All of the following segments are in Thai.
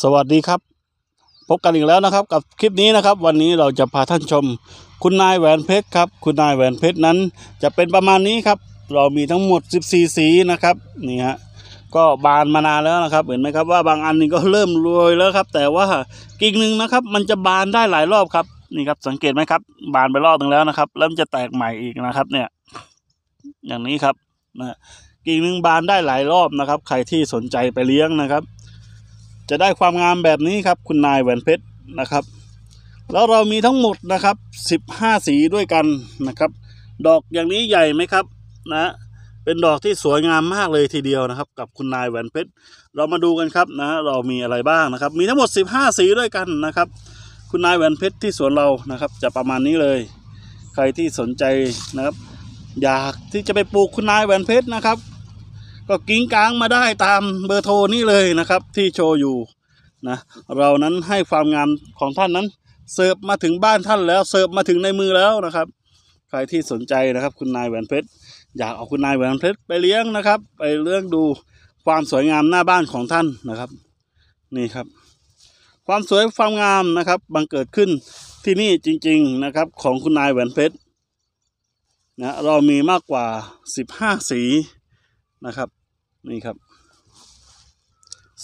สวัสดีครับ พบกันอีกแล้วนะครับ กับคลิปนี้นะครับ วันนี้เราจะพาท่านชม คุณนายแหวนเพชรครับคุณนายแหวนเพชรนั้น จะเป็นประมาณนี้ครับ เรามีทั้งหมด14สีนะครับ นี่ฮะก็บานมานานแล้วนะครับเห็นไหมครับว่าบางอันนี่ก็เริ่มรวยแล้วครับ แต่ว่ากิ่งหนึ่งนะครับ มันจะบานได้หลายรอบครับนี่ครับสังเกตไหมครับ บานไปรอบหนึงแล้วนะครับเริ่มจะแตกใหม่อีกนะครับเนี่ย อย่างนี้ครับนะกิ่งหนึ่งบานได้หลายรอบนะครับใครที่สนใจไปเลี้ยงนะครับจะได้ความงามแบบนี้ครับคุณนายแหวนเพชรนะครับ แล้วเรามีทั้งหมดนะครับ 15 สีด้วยกันนะครับ ดอกอย่างนี้ใหญ่ไหมครับนะ เป็นดอกที่สวยงามมากเลยทีเดียวนะครับ กับคุณนายแหวนเพชรเรามาดูกันครับนะ เรามีอะไรบ้างนะครับ มีทั้งหมด 15 สีด้วยกันนะครับ คุณนายแหวนเพชรที่สวนเรานะครับ จะประมาณนี้เลย ใครที่สนใจนะครับ อยากที่จะไปปลูกคุณนายแหวนเพชรนะครับก็กิ้งก้างมาได้ตามเบอร์โทรนี้เลยนะครับ ที่โชว์อยู่นะเรานั้นให้ความงามของท่านนั้นเสิร์ฟมาถึงบ้านท่านแล้วเสิร์ฟมาถึงในมือแล้วนะครับ ใครที่สนใจนะครับคุณนายแหวนเพชรอยากเอาคุณนายแหวนเพชรไปเลี้ยงนะครับ ไปเลี้ยงดูความสวยงามหน้าบ้านของท่านนะครับ นี่ครับ ความสวยความงามนะครับ บังเกิดขึ้นที่นี่จริง ๆนะครับของคุณนายแหวนเพชรนะเรามีมากกว่า 15 สีนะครับนี่ครับ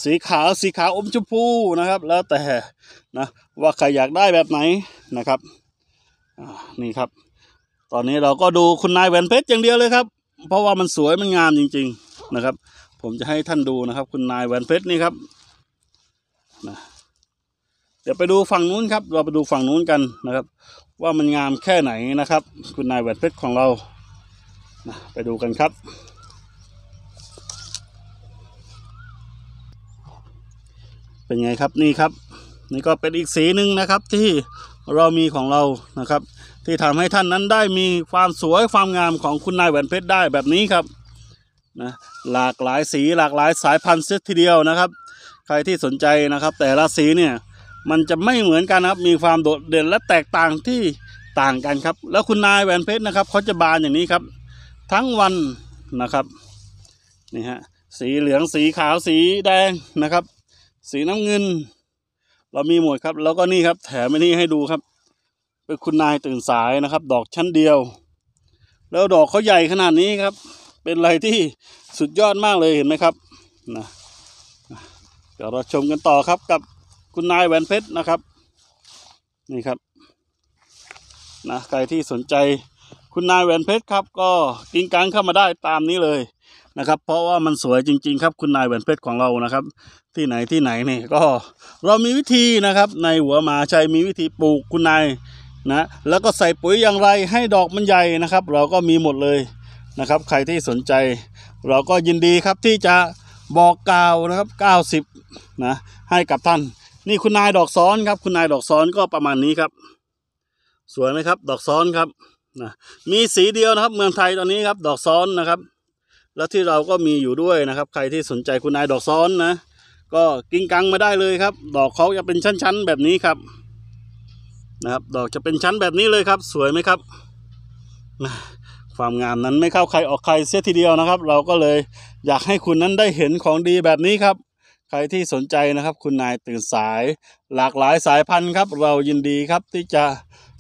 สีขาวสีขาวอมชมพู นะครับ แล้วแต่ นะ ว่า ใคร อยากได้แบบไหนนะครับนี่ครับ ตอนนี้เราก็ดูคุณนายแหวนเพชรอย่างเดียวเลยครับ เพราะว่ามันสวยมัน งามจริง ๆนะครับ ผมจะให้ท่านดูนะครับ คุณนายแหวนเพชรนี่ครับนะเดี๋ยวไปดูฝั่งนู้น ครับ เราไปดูฝั่งนู้นกันนะครับ ว่ามันงามแค่ไหนนะครับ คุณนายแหวนเพชรของเรานะไปดูกันครับเป็นไงครับนี่ครับ นี่ก็เป็นอีกสีหนึ่งนะครับที่เรามีของเรานะครับ ที่ทำให้ท่านนั้นได้มีความสวยความงามของคุณนายแหวนเพชรได้แบบนี้ครับนะหลากหลายสีหลากหลายสายพันธุ์เสียทีเดียวนะครับ ใครที่สนใจนะครับ แต่ละสีเนี่ย มันจะไม่เหมือนกันครับมีความโดดเด่นและแตกต่างที่ต่างกันครับแล้วคุณนายแหวนเพชรนะครับเขาจะบานอย่างนี้ครับ ทั้งวันนะครับนี่ฮะสีเหลืองสีขาวสีแดงนะครับสีน้ำเงินเรามีหมดครับ แล้วก็นี่ครับ แถมไม่นี่ให้ดูครับ เป็นคุณนายตื่นสายนะครับ ดอกชั้นเดียว แล้วดอกเขาใหญ่ขนาดนี้ครับ เป็นอะไรที่สุดยอดมากเลยเห็นไหมครับนะเดี๋ยวเราชมกันต่อครับกับคุณนายแหวนเพชรนะครับนี่ครับนะใครที่สนใจคุณนายแหวนเพชรครับ ก็กิ้งกังเข้ามาได้ตามนี้เลยนะครับเพราะว่ามันสวยจริงๆ ครับคุณนายแหวนเพชรของเรานะครับ ที่ไหนที่ไหนนี่ก็เรามีวิธีนะครับในหัวหมาชัยมีวิธีปลูกคุณนายนะ แล้วก็ใส่ปุ๋ยอย่างไรให้ดอกมันใหญ่นะครับ เราก็มีหมดเลยนะครับ ใครที่สนใจ เราก็ยินดีครับที่จะบอกกล่าวนะครับ90นะให้กับท่าน นี่คุณนายดอกซ้อนครับ คุณนายดอกซ้อนก็ประมาณนี้ครับ สวยไหมครับดอกซ้อนครับนะมีสีเดียวนะครับ เมืองไทยตอนนี้ครับ ดอกซ้อนนะครับแล้วที่เราก็มีอยู่ด้วยนะครับ ใครที่สนใจคุณนายดอกซ้อนนะก็กิ้งกังมาได้เลยครับ ดอกเขาจะเป็นชั้นๆแบบนี้ครับนะครับดอกจะเป็นชั้นแบบนี้เลยครับสวยไหมครับความงามนั้นไม่เข้าใครออกใครเสียทีเดียวนะครับ เราก็เลยอยากให้คุณนั้นได้เห็นของดีแบบนี้ครับ ใครที่สนใจนะครับ คุณนายตื่นสาย หลากหลายสายพันธุ์ครับ เรายินดีครับที่จะ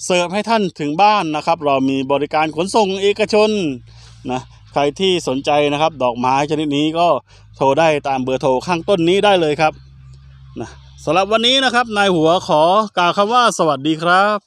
เสิร์ฟให้ท่านถึงบ้านนะครับ เรามีบริการขนส่งเอกชนนะใครที่สนใจนะครับ ดอกไม้ชนิดนี้ก็โทรได้ตามเบอร์โทรข้างต้นนี้ได้เลยครับนะสำหรับวันนี้นะครับนายหัวขอกล่าวคำว่าสวัสดีครับ